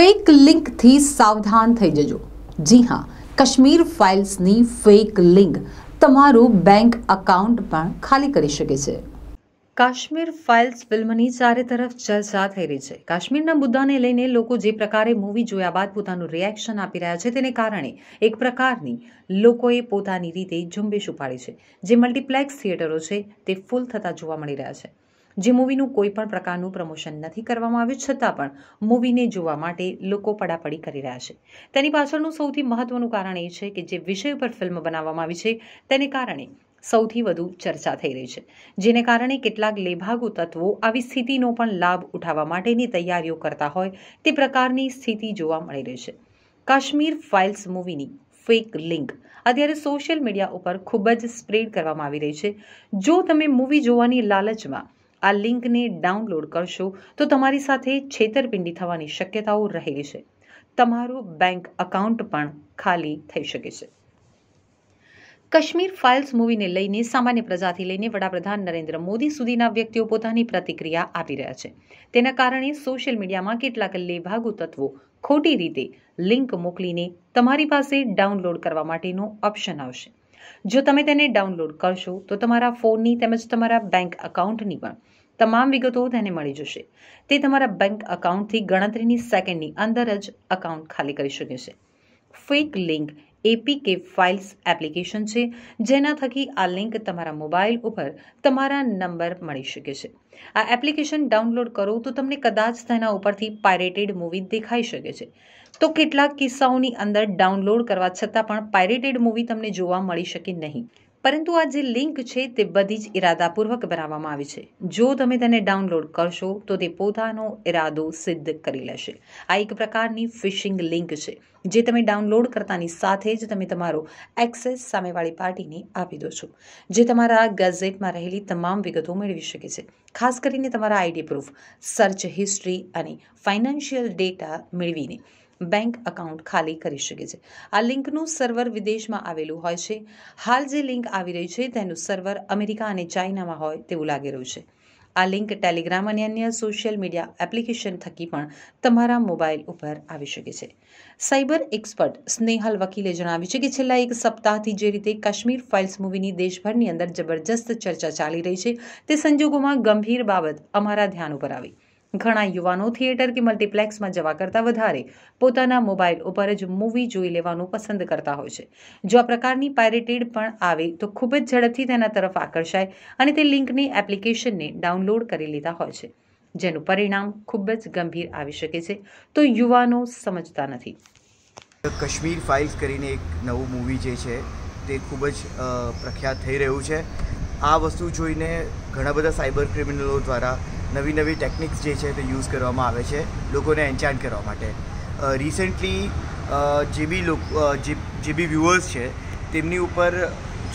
fake લિંકથી સાવધાન થઈ જજો જી હા કાશ્મીર ફાઇલ્સની ફેક લિંક તમારું બેંક એકાઉન્ટ પણ ખાલી કરી શકે છે કાશ્મીર ફાઇલ્સ ફિલ્મની ચારે તરફ ચર્ચા થઈ રહી છે કાશ્મીરના મુદ્દાને લઈને લોકો જે પ્રકારે મૂવી જોયા બાદ પોતાનું રિએક્શન આપી રહ્યા છે તેને કારણે એક પ્રકારની લોકોએ પોતાની રીતે ઝુંબેશ ઉપાડી છે જે મલ્ટીપ્લેક્સ થિયેટરો છે તે ફૂલ થતા જોવા મળી રહ્યા છે જે મૂવીનું કોઈ પણ પ્રકારનું પ્રમોશન નથી કરવામાં આવ્યું છતાં પણ મૂવીને જોવા માટે લોકો પડાપડી કરી રહ્યા છે તેની પાછળનું સૌથી મહત્વનું કારણ એ છે કે જે વિષય પર ફિલ્મ બનાવવામાં આવી છે તેને કારણે સૌથી વધુ ચર્ચા થઈ રહી છે જેને કારણે કેટલાક લેભાગુ તત્વો આવી સ્થિતિનો પણ લાભ ઉઠાવવા માટેની તૈયારીઓ કરતા હોય તે પ્રકારની સ્થિતિ જોવા મળી રહી છે કાશ્મીર ફાઇલ્સ મૂવીની ફેક લિંક અત્યારે સોશિયલ મીડિયા ઉપર ખૂબ જ સ્પ્રેડ કરવામાં આવી રહી છે જો તમે મૂવી જોવાની લાલચમાં આ લિંકને ડાઉનલોડ કરશો તો તમારી સાથે છેતરપિંડી થવાની શક્યતાઓ રહેલી છે તમારું બેંક એકાઉન્ટ પણ ખાલી થઈ શકે છે કાશ્મીર ફાઇલ્સ મૂવીને લઈને સામાન્ય પ્રજાથી લઈને વડાપ્રધાન નરેન્દ્ર મોદી સુધીના વ્યક્તિઓ પોતાની પ્રતિક્રિયા આપી રહ્યા છે તેના કારણે સોશિયલ મીડિયામાં કેટલાક લેભાગુ તત્વો ખોટી રીતે લિંક મોકલીને તમારી પાસે ડાઉનલોડ કરવા માટેનો ઓપ્શન આવશે જો તમે તેને ડાઉનલોડ કરશો તો તમારા ફોનની તેમજ તમારા બેંક એકાઉન્ટની પણ તમામ વિગતો તેને મળી જશે તે તમારા બેંક અકાઉન્ટથી ગણતરીની સેકન્ડની અંદર જ અકાઉન્ટ ખાલી કરી શકે છે fake link APK files application છે જેના થકી આ લિંક તમારા મોબાઈલ ઉપર તમારા નંબર મળી શકે છે આ એપ્લિકેશન ડાઉનલોડ કરો તો તમને કદાચ તેના ઉપરથી પાયરેટેડ મૂવી દેખાઈ શકે છે તો કેટલાક કિસ્સાઓની અંદર ડાઉનલોડ કરવા છતાં પણ પાયરેટેડ મૂવી તમને જોવા મળી શકે નહીં પરંતુ આ જે લિંક છે તે બધી જ ઇરાદાપૂર્વક બનાવવામાં આવી છે જો તમે તેને ડાઉનલોડ કરશો તો તે પોતાનો ઇરાદો સિદ્ધ કરી લેશે આ એક પ્રકારની ફિશિંગ લિંક છે જે તમે ડાઉનલોડ કરતાની સાથે જ તમે તમારો એક્સેસ સામેવાળી પાર્ટીને આપી દો છો જે તમારા ગેઝેટમાં રહેલી તમામ વિગતો મેળવી શકે છે ખાસ કરીને તમારા આઈડી પ્રૂફ સર્ચ હિસ્ટ્રી અને ફાઇનાન્શિયલ ડેટા મેળવીને બેંક એકાઉન્ટ ખાલી કરી શકે છે આ લિંકનું સર્વર વિદેશમાં આવેલું હોય છે હાલ જે લિંક આવી રહી છે તેનું સર્વર અમેરિકા અને ચાઇનામાં હોય તેવું લાગી રહ્યું છે આ લિંક ટેલિગ્રામ અને અન્ય સોશિયલ મીડિયા એપ્લિકેશન થકી પણ તમારા મોબાઈલ ઉપર આવી શકે છે સાયબર એક્સપર્ટ સ્નેહલ વકીલે જણાવ્યું છે કે છેલ્લા એક સપ્તાહથી જે રીતે કાશ્મીર ફાઇલ્સ મૂવીની દેશભરની અંદર જબરજસ્ત ચર્ચા ચાલી રહી છે તે સંજોગોમાં ગંભીર બાબત અમારા ધ્યાન ઉપર આવી ઘણા યુવાનો થિયેટર કે મલ્ટીપ્લેક્સમાં જવા કરતાં વધારે પોતાના મોબાઈલ ઉપર જ મૂવી જોઈ લેવાનું પસંદ કરતા હોય છે જો આ પ્રકારની પાયરેટેડ પણ આવે તો ખૂબ જ ઝડપથી તેના તરફ આકર્ષાય અને તે લિંકની એપ્લિકેશનને ડાઉનલોડ કરી લીધા હોય છે જેનું પરિણામ ખૂબ જ ગંભીર આવી શકે છે તો યુવાનો સમજતા નથી કશ્મીર ફાઇલ્સ કરીને એક નવું મૂવી જે છે તે ખૂબ જ પ્રખ્યાત થઈ રહ્યું છે આ વસ્તુ જોઈને ઘણા બધા સાયબર ક્રિમિનલો દ્વારા નવી નવી ટેકનિક્સ જે છે તે યુઝ કરવામાં આવે છે લોકોને એન્ચાન્ટ કરવા માટે રિસેન્ટલી જે બી લોક જે બી વ્યુઅર્સ છે તેમની ઉપર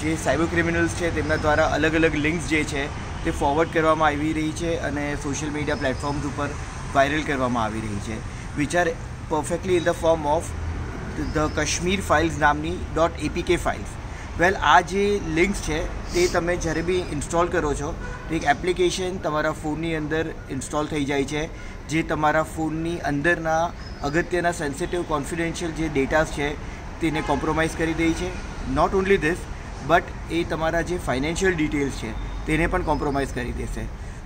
જે સાયબર ક્રિમિનલ્સ છે તેમના દ્વારા અલગ અલગ લિંક્સ જે છે તે ફોરવર્ડ કરવામાં આવી રહી છે અને સોશિયલ મીડિયા પ્લેટફોર્મ્સ ઉપર વાયરલ કરવામાં આવી રહી છે વિચાર perfectly in the form of the Kashmir files નામની ડોટ એપીકે ફાઇલ્સ વેલ આ જે લિંક્સ છે તે તમે જ્યારે બી ઇન્સ્ટોલ કરો છો તો એક એપ્લિકેશન તમારા ફોનની અંદર ઇન્સ્ટોલ થઈ જાય છે જે તમારા ફોનની અંદરના અગત્યના સેન્સિટિવ કોન્ફિડેન્શિયલ જે ડેટાસ છે તેને કોમ્પ્રોમાઇઝ કરી દે છે નોટ ઓન્લી ધીસ બટ એ તમારા જે ફાઇનાન્શિયલ ડિટેલ્સ છે તેને પણ કોમ્પ્રોમાઇઝ કરી દેશે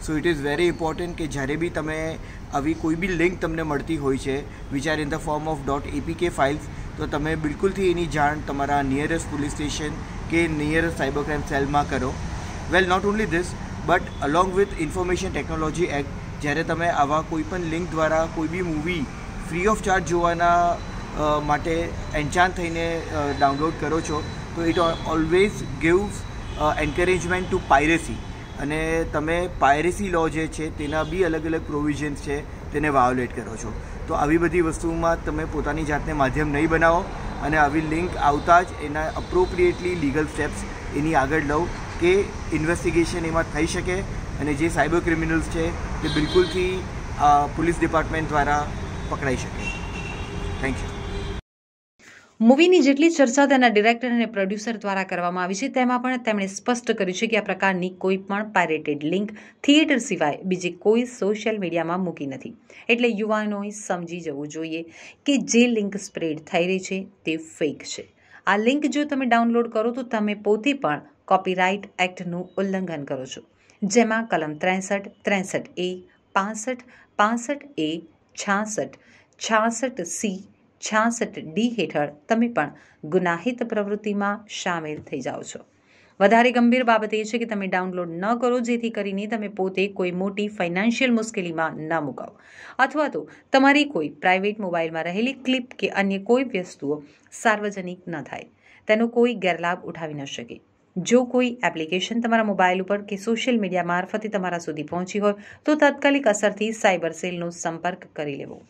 so it is very important કે જ્યારે બી તમે આવી કોઈ બી લિંક તમને મળતી હોય છે વિચાર in the form of dot APK files તો તમે બિલકુલથી એની જાણ તમારા નિયરેસ્ટ પોલીસ સ્ટેશન કે નિયરેસ્ટ સાયબર ક્રાઇમ સેલમાં કરો well not only this but along with information technology act જ્યારે તમે આવા કોઈપણ લિંક દ્વારા કોઈ બી મૂવી ફ્રી ઓફ ચાર્જ જોવાના માટે એન્ચાન થઈને ડાઉનલોડ કરો છો તો it always gives encouragement to piracy અને તમે પાયરેસી લો જે છે તેના બી અલગ અલગ પ્રોવિઝન્સ છે તેને વાયોલેટ કરો છો તો આવી બધી વસ્તુમાં તમે પોતાની જાતને માધ્યમ નહીં બનાવો અને આવી લિંક આવતા જ એના અપ્રોપ્રિએટલી લીગલ સ્ટેપ્સ એની આગળ લઉં કે ઇન્વેસ્ટિગેશન એમાં થઈ શકે અને જે સાયબર ક્રિમિનલ્સ છે તે બિલકુલથી પોલીસ ડિપાર્ટમેન્ટ દ્વારા પકડાઈ શકે થેન્ક યુ મૂવીની જેટલી ચર્ચા તેના ડિરેક્ટર અને પ્રોડ્યુસર દ્વારા કરવામાં આવી છે તેમાં પણ તેમણે સ્પષ્ટ કર્યું છે કે આ પ્રકારની કોઈ પણ પાયરેટેડ લિંક થિયેટર સિવાય બીજી કોઈ સોશિયલ મીડિયામાં મૂકી નથી એટલે યુવાનોએ સમજી જવું જોઈએ કે જે લિંક સ્પ્રેડ થઈ રહી છે તે ફેક છે આ લિંક જો તમે ડાઉનલોડ કરો તો તમે પોતે પણ કોપીરાઇટ એક્ટનું ઉલ્લંઘન કરો છો જેમાં કલમ ત્રેસઠ ત્રેસઠ એ પાસઠ પાસઠ એ છાસઠ છાસઠ સી છાસઠ ડી હેઠળ તમે પણ ગુનાહિત પ્રવૃત્તિમાં સામેલ થઈ જાઓ છો વધારે ગંભીર બાબત એ છે કે તમે ડાઉનલોડ ન કરો જેથી કરીને તમે પોતે કોઈ મોટી ફાઇનાન્શિયલ મુશ્કેલીમાં ન મુકાઓ અથવા તો તમારી કોઈ પ્રાઇવેટ મોબાઈલમાં રહેલી ક્લિપ કે અન્ય કોઈ વસ્તુઓ સાર્વજનિક ન થાય તેનો કોઈ ગેરલાભ ઉઠાવી ન શકે જો કોઈ એપ્લિકેશન તમારા મોબાઈલ ઉપર કે સોશિયલ મીડિયા મારફતે તમારા સુધી પહોંચી હોય તો તાત્કાલિક અસરથી સાયબર સેલનો સંપર્ક કરી લેવો